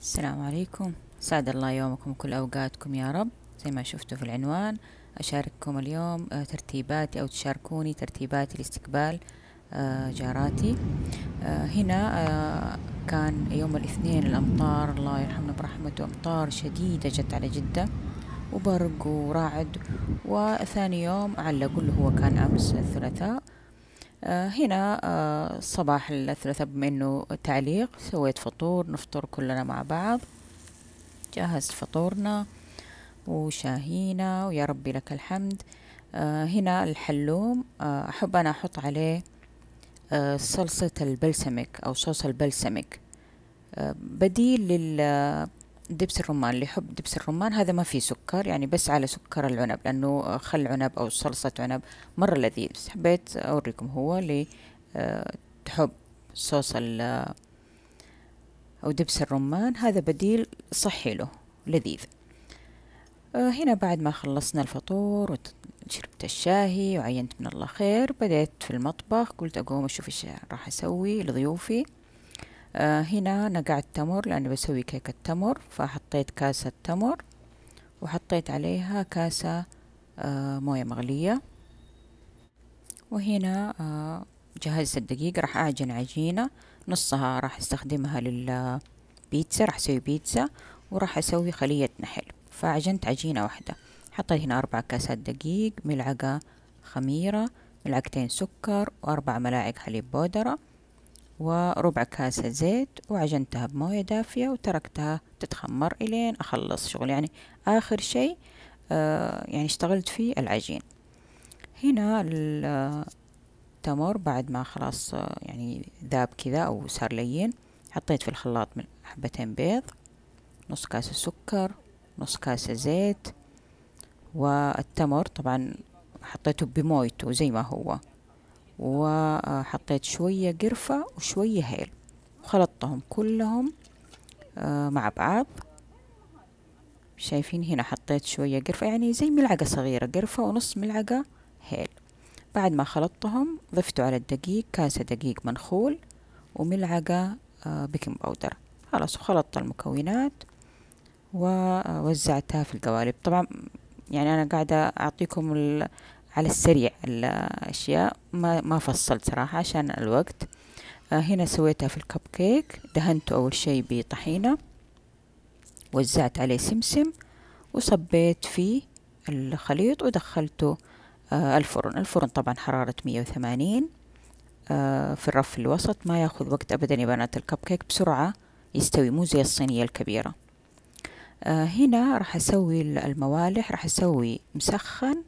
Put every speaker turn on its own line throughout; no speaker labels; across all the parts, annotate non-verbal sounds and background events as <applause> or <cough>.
السلام عليكم سعد الله يومكم وكل أوقاتكم يا رب زي ما شفتوا في العنوان أشارككم اليوم آه، ترتيباتي أو تشاركوني ترتيباتي لاستقبال آه، جاراتي آه، هنا كان يوم الاثنين الأمطار الله يرحمنا برحمته أمطار شديدة جت على جدة وبرق ورعد وثاني يوم على اللي هو كان أمس الثلاثاء آه، هنا آه، صباح الثلاثاء بما انه تعليق سويت فطور نفطر كلنا مع بعض جهزت فطورنا وشاهينا ويا ربي لك الحمد آه، هنا الحلوم أحب أنا أحط عليه صلصة البلسمك أو صوص البلسمك بديل لل دبس الرمان اللي يحب دبس الرمان هذا ما فيه سكر يعني بس على سكر العنب لأنه خل عنب أو صلصة عنب مرة لذيذ بس حبيت أوريكم هو اللي آه، تحب صوص آه، أو دبس الرمان هذا بديل صحي له لذيذ آه، هنا بعد ما خلصنا الفطور وشربت الشاهي وعينت من الله خير بدأت في المطبخ قلت أقوم أشوف إيش راح أسوي لضيوفي آه هنا نقع التمر لأني بسوي كيكة تمر فحطيت كاسة تمر وحطيت عليها كاسة آه موية مغلية وهنا آه جهزت الدقيق راح أعجن عجينة نصها راح استخدمها للبيتزا راح أسوي بيتزا وراح أسوي خلية نحل فعجنت عجينة واحدة حطيت هنا أربع كاسات دقيق ملعقة خميرة ملعقتين سكر وأربع ملاعق حليب بودرة وربع كاسة زيت وعجنتها بموية دافية وتركتها تتخمر إلين أخلص شغل يعني آخر شيء آه يعني اشتغلت فيه العجين هنا التمر بعد ما خلاص آه، يعني ذاب كذا أو صار لين حطيت في الخلاط من حبتين بيض نص كاسة سكر نص كاسة زيت والتمر طبعا حطيته بمويته زي ما هو وحطيت شوية قرفة وشوية هيل وخلطتهم كلهم آه، مع بعض شايفين هنا حطيت شوية قرفة يعني زي ملعقة صغيرة قرفة ونص ملعقة هيل بعد ما خلطتهم ضفتوا على الدقيق كاسة دقيق منخول وملعقة بيكنج آه، باودر خلاص وخلطت المكونات ووزعتها آه، في القوالب طبعا يعني أنا قاعدة أعطيكم على السريع الأشياء ما, ما فصلت صراحة عشان الوقت آه، هنا سويتها في الكب كيك دهنته أول شي بطحينة وزعت عليه سمسم وصبيت فيه الخليط ودخلته آه، الفرن الفرن طبعا حرارة 180 آه، في الرف الوسط ما ياخذ وقت أبدا يا بنات الكب كيك بسرعة يستوي مو زي الصينية الكبيرة هنا راح أسوي الموالح راح أسوي مسخن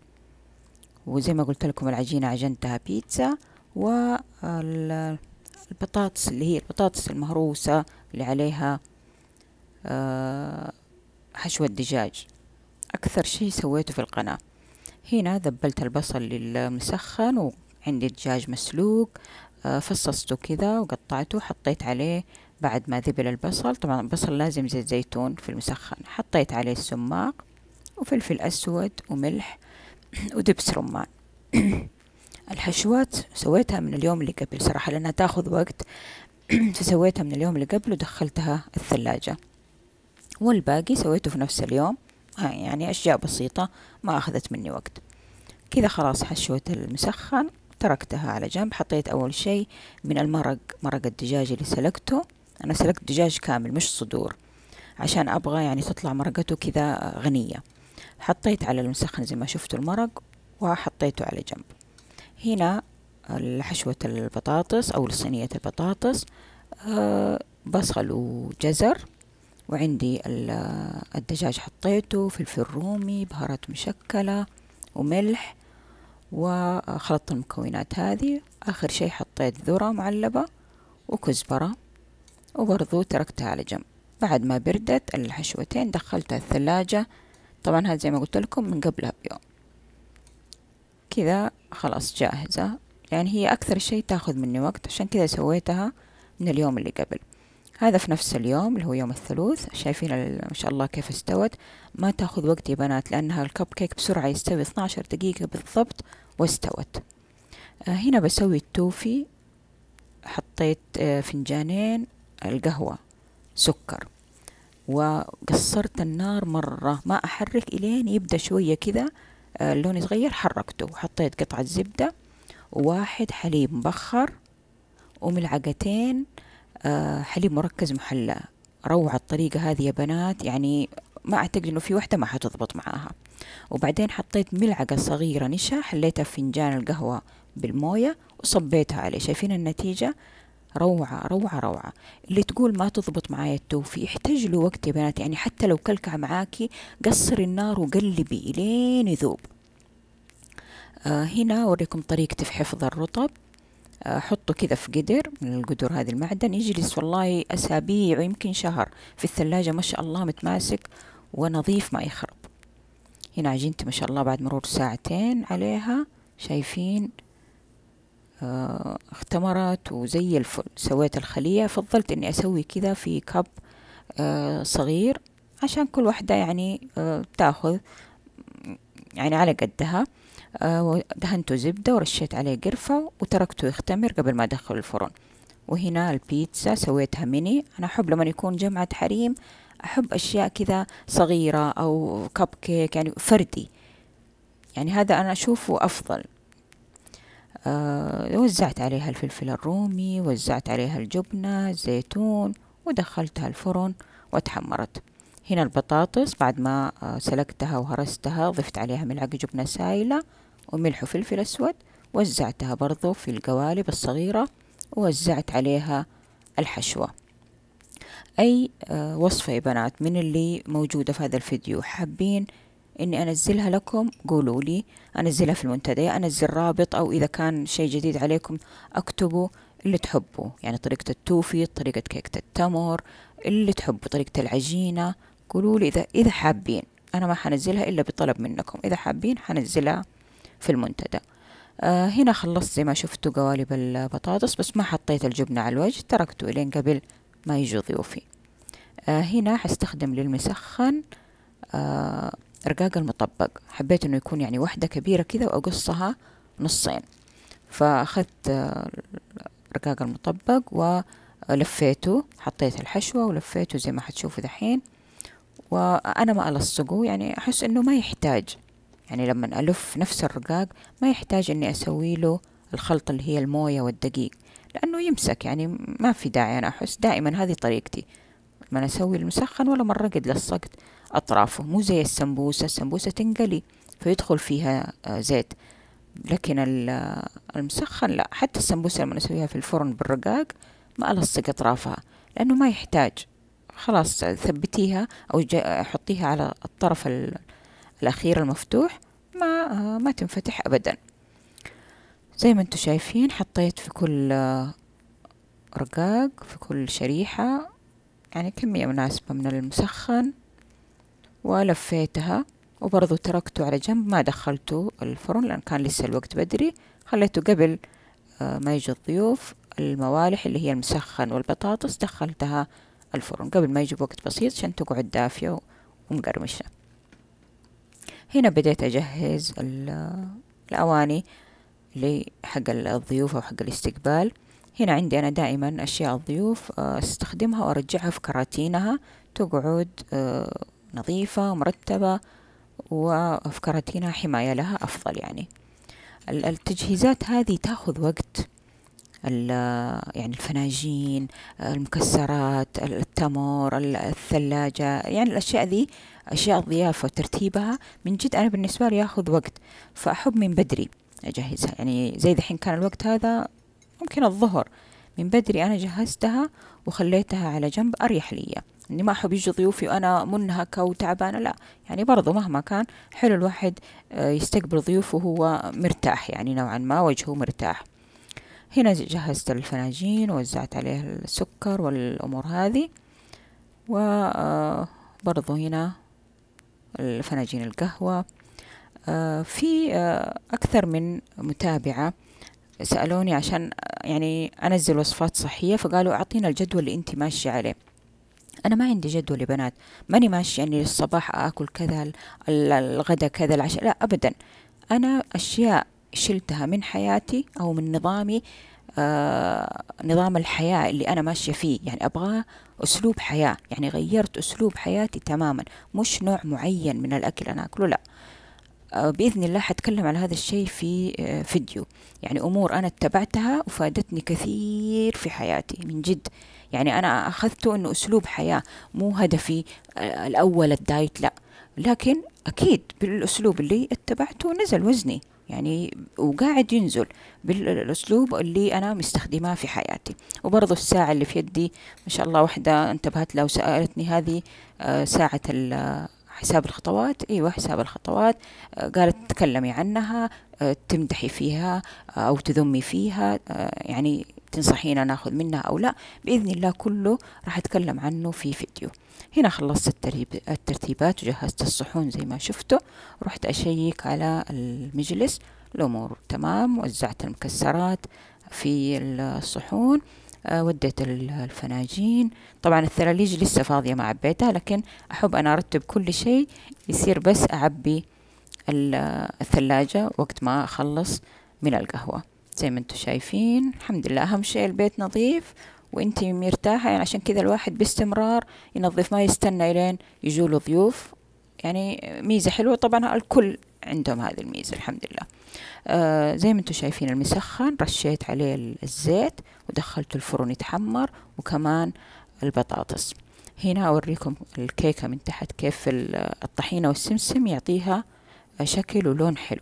وزي ما قلت لكم العجينة عجنتها بيتزا والبطاطس اللي هي البطاطس المهروسة اللي عليها آه، حشوة دجاج أكثر شي سويته في القناة هنا ذبلت البصل للمسخن وعندي دجاج مسلوق آه، فصصته كذا وقطعته حطيت عليه بعد ما ذبل البصل طبعا البصل لازم زيت زيتون في المسخن حطيت عليه السماق وفلفل أسود وملح <clears throat> ودبس رمان <clears throat> الحشوات سويتها من اليوم اللي قبل صراحة لأنها تاخذ وقت <clears throat> فسويتها من اليوم اللي قبل ودخلتها الثلاجة والباقي سويته في نفس اليوم آه، يعني أشياء بسيطة ما أخذت مني وقت كذا خلاص حشوت المسخن تركتها على جنب حطيت أول شيء من المرق مرق الدجاج اللي سلقته أنا سلقت دجاج كامل مش صدور عشان أبغى يعني تطلع مرقته كذا آه، غنية حطيت على المسخن زي ما شفتوا المرق وحطيته على جنب هنا حشوة البطاطس أو صينية البطاطس آه، بصل وجزر وعندي الدجاج حطيته فلفل رومي بهارات مشكلة وملح وخلطت المكونات هذه آخر شي حطيت ذرة معلبة وكزبرة وبرضو تركتها على جنب بعد ما بردت الحشوتين دخلتها الثلاجة طبعا هذا زي ما قلت لكم من قبلها بيوم كذا خلاص جاهزة يعني هي أكثر شيء تاخذ مني وقت عشان كذا سويتها من اليوم اللي قبل هذا في نفس اليوم اللي هو يوم الثلوث شايفين ما شاء الله كيف استوت ما تاخذ وقت يا بنات لأنها الكب كيك بسرعة يستوي 12 دقيقة بالضبط واستوت آه، هنا بسوي التوفي حطيت آه، فنجانين القهوة سكر وقصرت النار مرة ما أحرك إلين يبدأ شوية كذا اللون آه، يتغير حركته وحطيت قطعة زبدة وواحد حليب مبخر وملعقتين آه، حليب مركز محلى روعة الطريقة هذه يا بنات يعني ما أعتقد إنه في واحدة ما حتضبط معاها وبعدين حطيت ملعقة صغيرة نشا حليتها في فنجان القهوة بالموية وصبيتها عليه شايفين النتيجة روعة روعة روعة اللي تقول ما تضبط معايا التوفي احتاج له وقت يا بنات يعني حتى لو كلكع معاكي قصري النار وقلبي لين يذوب آه هنا أوريكم طريقتي في حفظ الرطب آه، حطه كذا في قدر من القدر هذه المعدن يجلس والله اسابيع ويمكن شهر في الثلاجة ما شاء الله متماسك ونظيف ما يخرب هنا عجينتي ما شاء الله بعد مرور ساعتين عليها شايفين آه، اختمرت وزي الفل سويت الخلية فضلت اني اسوي كذا في كب آه، صغير عشان كل واحدة يعني آه، تاخذ يعني على قدها دهنته زبدة ورشيت عليه قرفة وتركته يختمر قبل ما أدخل الفرن وهنا البيتزا سويتها ميني أنا أحب لما يكون جمعة حريم أحب أشياء كذا صغيرة أو كب كيك يعني فردي يعني هذا أنا أشوفه أفضل آه وزعت عليها الفلفل الرومي وزعت عليها الجبنة الزيتون ودخلتها الفرن وتحمرت هنا البطاطس بعد ما آه، سلقتها وهرستها ضفت عليها ملعقة جبنة سائلة وملح وفلفل أسود وزعتها برضو في القوالب الصغيرة ووزعت عليها الحشوة أي آه، وصفة يا بنات من اللي موجودة في هذا الفيديو حابين اني انزلها لكم قولوا لي انزلها في المنتدى انزل رابط او اذا كان شيء جديد عليكم اكتبوا اللي تحبوا يعني طريقة التوفي طريقة كيكة التمر اللي تحبوا طريقة العجينة قولوا لي إذا إذا حابين أنا ما حنزلها إلا بطلب منكم إذا حابين حنزلها في المنتدى آه هنا خلصت زي ما شفتوا قوالب البطاطس بس ما حطيت الجبنة على الوجه تركته لين قبل ما يجوا ضيوفي آه هنا حستخدم للمسخن آه رقاق المطبق حبيت انه يكون يعني وحده كبيرة كذا واقصها نصين فاخذت رقاق المطبق ولفيته حطيت الحشوة ولفيته زي ما حتشوفوا دحين وأنا ما ألصقه يعني أحس إنه ما يحتاج يعني لما ألف نفس الرقاق ما يحتاج إني أسوي له الخلطة اللي هي الموية والدقيق لأنه يمسك يعني ما في داعي أنا أحس دائما هذه طريقتي ما نسوي أسوي المسخن ولا مرة قد لصقت أطرافه مو زي السمبوسة السمبوسة تنقلي فيدخل فيها آه، زيت لكن آه، المسخن لا حتى السمبوسة لما أسويها في الفرن بالرقاق ما ألصق أطرافها لأنه ما يحتاج خلاص ثبتيها أو آه، حطيها على الطرف الأخير المفتوح ما ما تنفتح أبدا زي ما انتم شايفين حطيت في كل رقاق في كل شريحة يعني كمية مناسبة من المسخن ولفيتها وبرضو تركته على جنب ما دخلته الفرن لأن كان لسه الوقت بدري خليته قبل آه، ما يجي الضيوف الموالح اللي هي المسخن والبطاطس دخلتها الفرن قبل ما يجي بوقت بسيط عشان تقعد دافية ومقرمشة هنا بديت أجهز الأواني لحق الضيوف أو حق الاستقبال هنا عندي أنا دائما أشياء الضيوف آه، أستخدمها وأرجعها في كراتينها تقعد آه، نظيفة ومرتبة وفي كراتينها حماية لها أفضل يعني التجهيزات هذه تاخذ وقت يعني الفناجين المكسرات التمر الثلاجة يعني الأشياء ذي أشياء الضيافة وترتيبها من جد أنا بالنسبة لي ياخذ وقت فأحب من بدري أجهزها يعني زي دحين كان الوقت هذا ممكن الظهر من بدري أنا جهزتها وخليتها على جنب أريح لي إني يعني ما أحب يجي ضيوفي وأنا منهكة وتعبانة لا يعني برضو مهما كان حلو الواحد آه، يستقبل ضيوفه وهو مرتاح يعني نوعا ما وجهه مرتاح هنا جهزت الفناجين ووزعت عليه السكر والأمور هذه وبرضو آه، هنا الفناجين القهوة آه، في أكثر من متابعة سألوني عشان يعني أنزل وصفات صحية فقالوا أعطينا الجدول اللي أنت ماشية عليه أنا ما عندي جدول يا بنات ماني ماشية يعني الصباح آكل كذا الغدا كذا العشاء لا أبدا أنا أشياء شلتها من حياتي أو من نظامي آه نظام الحياة اللي أنا ماشية فيه يعني أبغاه أسلوب حياة يعني غيرت أسلوب حياتي تماما مش نوع معين من الأكل أنا أكله لأ باذن الله حتكلم على هذا الشيء في آه، فيديو يعني امور انا اتبعتها وفادتني كثير في حياتي من جد يعني انا اخذته انه اسلوب حياه مو هدفي آه، الاول الدايت لا لكن اكيد بالاسلوب اللي اتبعته نزل وزني يعني وقاعد ينزل بالاسلوب اللي انا مستخدماه في حياتي وبرضه الساعه اللي في يدي ما شاء الله واحده انتبهت لها وسالتني هذه آه، ساعه حساب الخطوات ايوه حساب الخطوات آه، قالت تتكلمي عنها آه، تمدحي فيها آه، او تذمي فيها يعني تنصحينا ناخذ منها او لا باذن الله كله راح اتكلم عنه في فيديو هنا خلصت الترتيبات وجهزت الصحون زي ما شفتوا رحت اشيك على المجلس الامور تمام وزعت المكسرات في الصحون آه، وديت الفناجين طبعا الثلاليج لسه فاضية ما عبيتها لكن أحب أنا أرتب كل شيء يصير بس أعبي الثلاجة وقت ما أخلص من القهوة زي ما انتم شايفين الحمد لله أهم شيء البيت نظيف وانت مرتاحة يعني عشان كذا الواحد باستمرار ينظف ما يستنى إلين يجوله ضيوف يعني ميزة حلوة طبعا الكل عندهم هذه الميزة الحمد لله آه زي ما انتم شايفين المسخن رشيت عليه الزيت ودخلت الفرن يتحمر وكمان البطاطس هنا أوريكم الكيكة من تحت كيف الطحينة والسمسم يعطيها شكل ولون حلو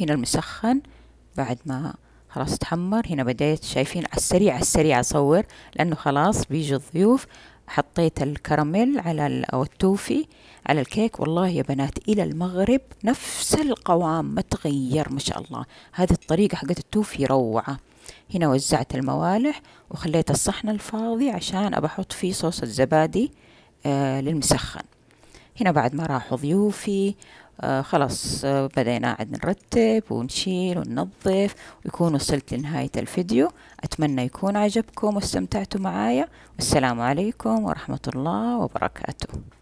هنا المسخن بعد ما خلاص تحمر هنا بديت شايفين على السريع على السريع أصور لأنه خلاص بيجي الضيوف حطيت الكراميل على أو التوفي على الكيك والله يا بنات إلى المغرب نفس القوام ما تغير ما شاء الله هذه الطريقة حقت التوفي روعة هنا وزعت الموالح وخليت الصحن الفاضي عشان أبى أحط فيه صوص الزبادي آه للمسخن هنا بعد ما راحوا ضيوفي آه خلاص بدأنا آه، بدينا عاد نرتب ونشيل وننظف ويكون وصلت لنهاية الفيديو أتمنى يكون عجبكم واستمتعتوا معايا والسلام عليكم ورحمة الله وبركاته